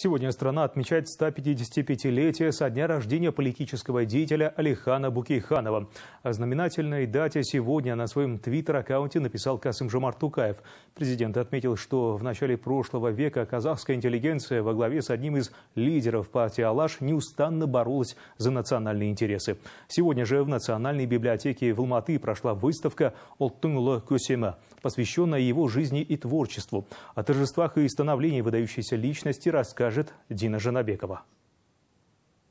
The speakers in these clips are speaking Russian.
Сегодня страна отмечает 155-летие со дня рождения политического деятеля Алихана Букейханова. О знаменательной дате сегодня на своем твиттер-аккаунте написал Касым Жомар Тукаев. Президент отметил, что в начале прошлого века казахская интеллигенция во главе с одним из лидеров партии «Алаш» неустанно боролась за национальные интересы. Сегодня же в Национальной библиотеке в Алматы прошла выставка «Олтынула Кюсема», посвященная его жизни и творчеству. О торжествах и становлении выдающейся личности рассказывает расскажет Дина Жанабекова.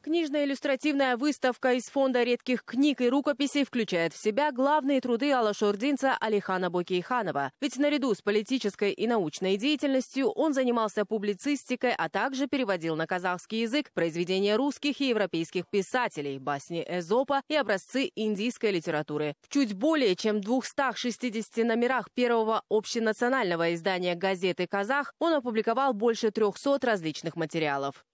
Книжно-иллюстративная выставка из фонда редких книг и рукописей включает в себя главные труды алашурдинца Алихана Бокейханова. Ведь наряду с политической и научной деятельностью он занимался публицистикой, а также переводил на казахский язык произведения русских и европейских писателей, басни Эзопа и образцы индийской литературы. В чуть более чем 260 номерах первого общенационального издания газеты «Казах» он опубликовал больше 300 различных материалов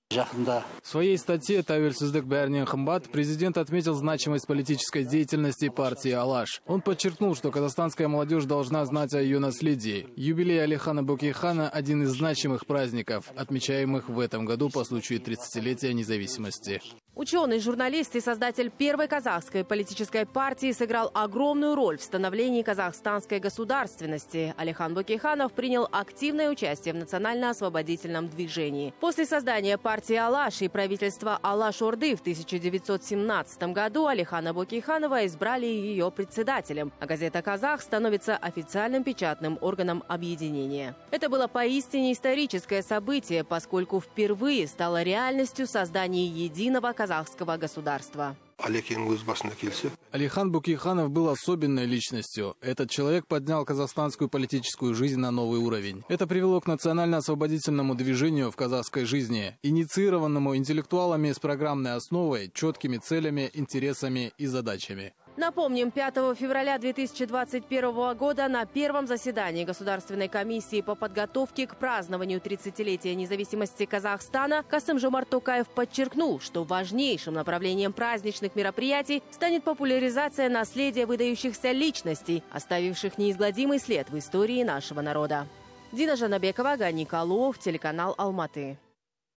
в своей статье «Тәуелсіздік бәрінен қымбат» президент отметил значимость политической деятельности партии «Алаш». Он подчеркнул, что казахстанская молодежь должна знать о ее наследии. Юбилей Алихана Букихана – один из значимых праздников, отмечаемых в этом году по случаю 30-летия независимости. Ученый, журналист и создатель первой казахской политической партии сыграл огромную роль в становлении казахстанской государственности. Алихан Букиханов принял активное участие в национально-освободительном движении. После создания партии партии «Алаш» и правительства «Алаш-Орды» в 1917 году Алихана Бокиханова избрали ее председателем, а газета «Казах» становится официальным печатным органом объединения. Это было поистине историческое событие, поскольку впервые стало реальностью создание единого казахского государства. Алихан Букиханов был особенной личностью. Этот человек поднял казахстанскую политическую жизнь на новый уровень. Это привело к национально-освободительному движению в казахской жизни, инициированному интеллектуалами с программной основой, четкими целями, интересами и задачами. Напомним, 5 февраля 2021 года на первом заседании Государственной комиссии по подготовке к празднованию 30-летия независимости Казахстана Касым Жомар Токаев подчеркнул, что важнейшим направлением праздничных мероприятий станет популяризация наследия выдающихся личностей, оставивших неизгладимый след в истории нашего народа. Дина Жанабекова, Гани Калуов, телеканал «Алматы».